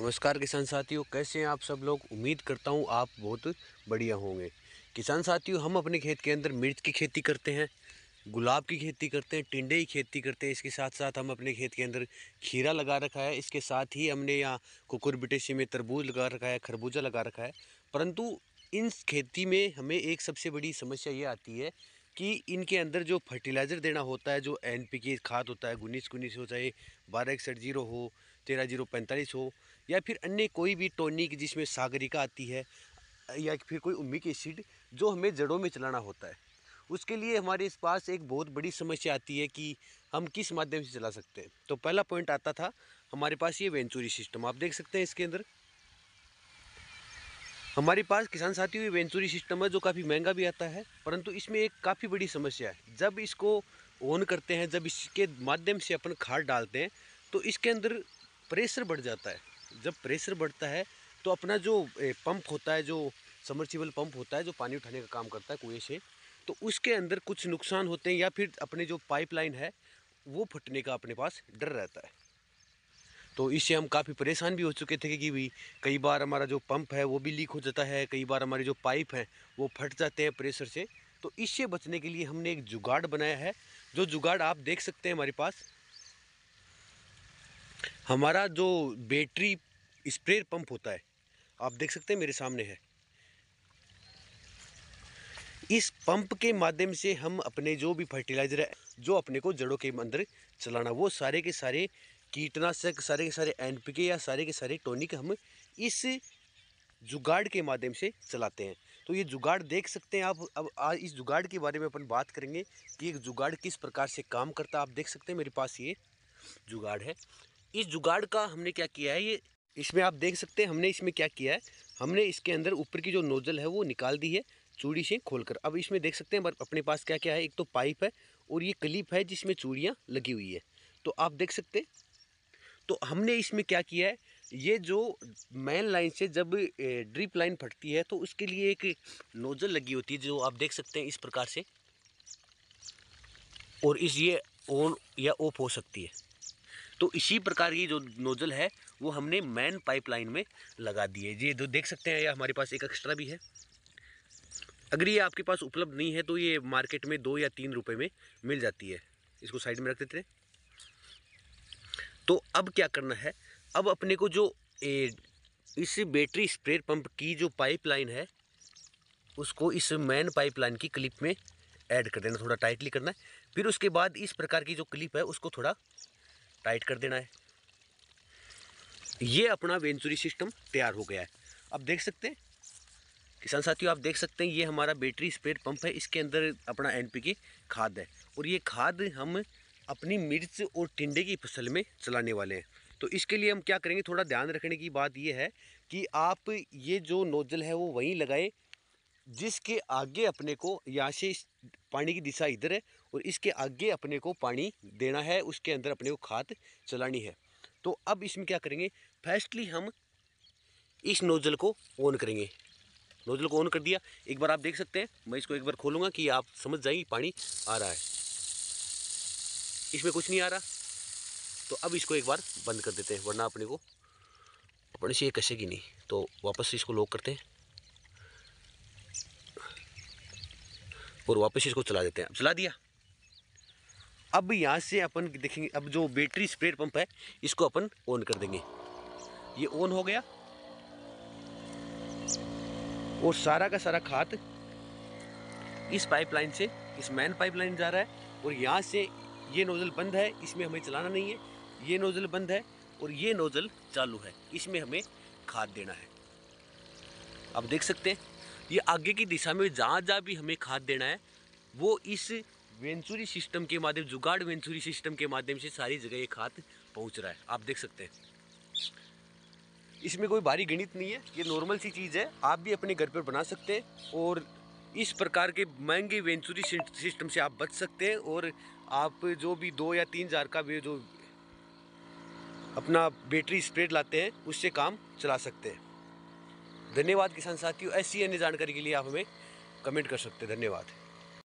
नमस्कार किसान साथियों कैसे हैं आप सब लोग उम्मीद करता हूं आप बहुत बढ़िया होंगे किसान साथियों हम अपने खेत के अंदर मिर्च की खेती करते हैं गुलाब की खेती करते हैं टिंडे की खेती करते हैं इसके साथ साथ हम अपने खेत के अंदर खीरा लगा रखा है इसके साथ ही हमने यहाँ कुकुरबिटेसी में तरबूज लगा रखा है खरबूजा लगा रखा है परंतु इन खेती में हमें एक सबसे बड़ी समस्या ये आती है कि इनके अंदर जो फर्टिलाइज़र देना होता है जो एन पी के खाद होता है गुनीस गुनीस हो चाहे बारह इकसठ जीरो हो तेरह जीरो पैंतालीस हो या फिर अन्य कोई भी टोनिक जिसमें सागरिका आती है या फिर कोई उम्मी एसिड जो हमें जड़ों में चलाना होता है उसके लिए हमारे पास एक बहुत बड़ी समस्या आती है कि हम किस माध्यम से चला सकते हैं तो पहला पॉइंट आता था हमारे पास ये वेंचुरी सिस्टम आप देख सकते हैं इसके अंदर हमारे पास किसान साथी हुई वेंचुरी सिस्टम है जो काफ़ी महंगा भी आता है परंतु इसमें एक काफ़ी बड़ी समस्या है जब इसको ऑन करते हैं जब इसके माध्यम से अपन खाद डालते हैं तो इसके अंदर प्रेशर बढ़ जाता है जब प्रेशर बढ़ता है तो अपना जो पंप होता है जो समर्सिबल पंप होता है जो पानी उठाने का काम करता है कुएँ से तो उसके अंदर कुछ नुकसान होते हैं या फिर अपने जो पाइपलाइन है वो फटने का अपने पास डर रहता है तो इससे हम काफ़ी परेशान भी हो चुके थे कि भाई कई बार हमारा जो पंप है वो भी लीक हो जाता है कई बार हमारे जो पाइप हैं वो फट जाते हैं प्रेशर से तो इससे बचने के लिए हमने एक जुगाड़ बनाया है जो जुगाड़ आप देख सकते हैं हमारे पास हमारा जो बैटरी स्प्रेयर पंप होता है आप देख सकते हैं मेरे सामने है इस पंप के माध्यम से हम अपने जो भी फर्टिलाइज़र है जो अपने को जड़ों के अंदर चलाना वो सारे के सारे कीटनाशक सारे के सारे एन के या सारे के सारे टोनिक हम इस जुगाड़ के माध्यम से चलाते हैं तो ये जुगाड़ देख सकते हैं आप अब आज इस जुगाड़ के बारे में अपन बात करेंगे कि एक जुगाड़ किस प्रकार से काम करता है आप देख सकते हैं मेरे पास ये जुगाड़ है इस जुगाड़ का हमने क्या किया है ये इसमें आप देख सकते हैं हमने इसमें क्या किया है हमने इसके अंदर ऊपर की जो नोज़ल है वो निकाल दी है चूड़ी से खोलकर अब इसमें देख सकते हैं अपने पास क्या क्या है एक तो पाइप है और ये क्लिप है जिसमें चूड़ियाँ लगी हुई है तो आप देख सकते हैं तो हमने इसमें क्या किया है ये जो मैन लाइन से जब ड्रिप लाइन फटती है तो उसके लिए एक नोज़ल लगी होती है जो आप देख सकते हैं इस प्रकार से और इस ये ऑन या ऑफ हो सकती है तो इसी प्रकार की जो नोज़ल है वो हमने मैन पाइपलाइन में लगा दी है ये जो देख सकते हैं ये हमारे पास एक एक्स्ट्रा भी है अगर ये आपके पास उपलब्ध नहीं है तो ये मार्केट में दो या तीन रुपये में मिल जाती है इसको साइड में रख देते हैं तो अब क्या करना है अब अपने को जो ए, इस बैटरी स्प्रे पंप की जो पाइपलाइन है उसको इस मैन पाइपलाइन की क्लिप में ऐड कर देना थोड़ा टाइटली करना है फिर उसके बाद इस प्रकार की जो क्लिप है उसको थोड़ा टाइट कर देना है ये अपना वेंचुरी सिस्टम तैयार हो गया है अब देख सकते हैं किसान साथियों आप देख सकते हैं ये हमारा बैटरी स्प्रेड पंप है इसके अंदर अपना की खाद है और ये खाद हम अपनी मिर्च और टिंडे की फसल में चलाने वाले हैं तो इसके लिए हम क्या करेंगे थोड़ा ध्यान रखने की बात यह है कि आप ये जो नोज़ल है वो वहीं लगाए जिसके आगे अपने को यहाँ से पानी की दिशा इधर है और इसके आगे अपने को पानी देना है उसके अंदर अपने को खाद चलानी है तो अब इसमें क्या करेंगे फर्स्टली हम इस नोज़ल को ऑन करेंगे नोज़ल को ऑन कर दिया एक बार आप देख सकते हैं मैं इसको एक बार खोलूँगा कि आप समझ जाएंगे पानी आ रहा है इसमें कुछ नहीं आ रहा तो अब इसको एक बार बंद कर देते हैं वरना अपने को अपने से ये कसेगी नहीं तो वापस इसको लॉक करते हैं और वापस इसको चला देते हैं अब चला दिया अब यहाँ से अपन देखेंगे अब जो बैटरी स्प्रे पंप है इसको अपन ऑन कर देंगे ये ऑन हो गया और सारा का सारा खाद इस पाइपलाइन से इस मैन पाइपलाइन जा रहा है और यहाँ से ये नोज़ल बंद है इसमें हमें चलाना नहीं है ये नोज़ल बंद है और ये नोज़ल चालू है इसमें हमें खाद देना है आप देख सकते हैं ये आगे की दिशा में जहाँ जहाँ भी हमें खाद देना है वो इस वेंचुरी सिस्टम के माध्यम जुगाड़ वेंचुरी सिस्टम के माध्यम से सारी जगह ये खाद पहुँच रहा है आप देख सकते हैं इसमें कोई भारी गणित नहीं है ये नॉर्मल सी चीज़ है आप भी अपने घर पर बना सकते हैं और इस प्रकार के महंगे वेंचुरी सिस्टम से आप बच सकते हैं और आप जो भी दो या तीन हज़ार का भी जो अपना बैटरी स्प्रेड लाते हैं उससे काम चला सकते हैं धन्यवाद किसान साथियों ऐसी अन्य जानकारी के लिए आप हमें कमेंट कर सकते हैं धन्यवाद